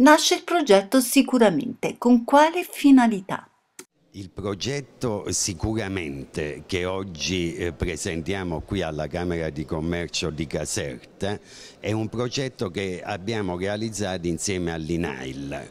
Nasce il progetto Sicuramente, con quale finalità? Il progetto sicuramente che oggi eh, presentiamo qui alla Camera di Commercio di Caserta è un progetto che abbiamo realizzato insieme all'INAIL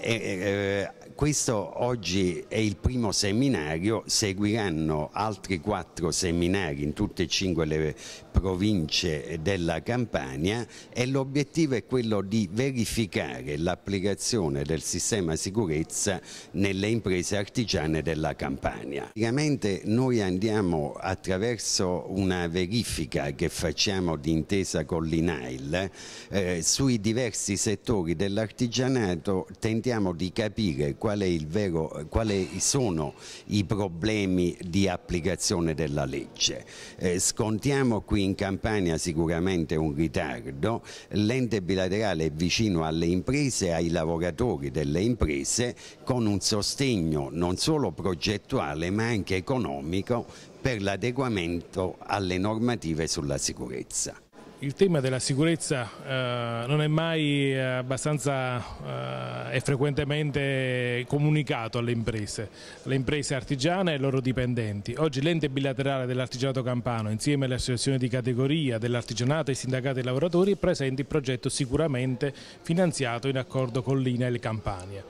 eh, questo oggi è il primo seminario, seguiranno altri quattro seminari in tutte e cinque le province della Campania e l'obiettivo è quello di verificare l'applicazione del sistema sicurezza nelle imprese artigiane della Campania. Praticamente noi andiamo attraverso una verifica che facciamo d'intesa con l'INAIL eh, sui diversi settori dell'artigianato tentando tentiamo di capire quali sono i problemi di applicazione della legge. Eh, scontiamo qui in Campania sicuramente un ritardo, l'ente bilaterale è vicino alle imprese, ai lavoratori delle imprese con un sostegno non solo progettuale ma anche economico per l'adeguamento alle normative sulla sicurezza il tema della sicurezza eh, non è mai eh, abbastanza eh, e frequentemente comunicato alle imprese, alle imprese artigiane e ai loro dipendenti. Oggi l'ente bilaterale dell'artigianato campano insieme alle associazioni di categoria dell'artigianato e i sindacati dei lavoratori è presente il progetto sicuramente finanziato in accordo con l'INA e le Campania.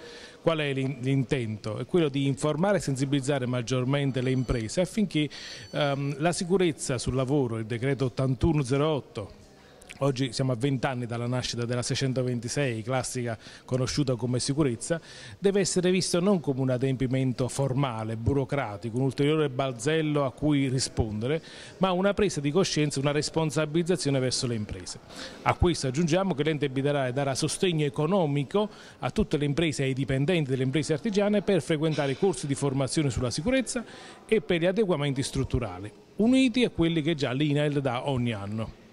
Qual è l'intento? È quello di informare e sensibilizzare maggiormente le imprese affinché ehm, la sicurezza sul lavoro, il decreto 8108 Oggi siamo a 20 anni dalla nascita della 626, classica conosciuta come sicurezza, deve essere visto non come un adempimento formale, burocratico, un ulteriore balzello a cui rispondere, ma una presa di coscienza, una responsabilizzazione verso le imprese. A questo aggiungiamo che l'ente bilaterale darà sostegno economico a tutte le imprese e ai dipendenti delle imprese artigiane per frequentare i corsi di formazione sulla sicurezza e per gli adeguamenti strutturali, uniti a quelli che già l'INAEL dà ogni anno.